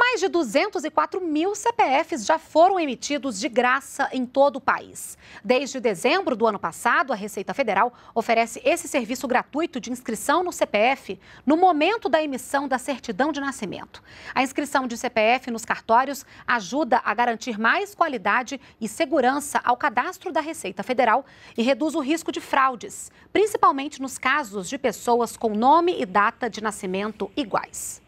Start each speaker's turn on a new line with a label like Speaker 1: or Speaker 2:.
Speaker 1: Mais de 204 mil CPFs já foram emitidos de graça em todo o país. Desde dezembro do ano passado, a Receita Federal oferece esse serviço gratuito de inscrição no CPF no momento da emissão da certidão de nascimento. A inscrição de CPF nos cartórios ajuda a garantir mais qualidade e segurança ao cadastro da Receita Federal e reduz o risco de fraudes, principalmente nos casos de pessoas com nome e data de nascimento iguais.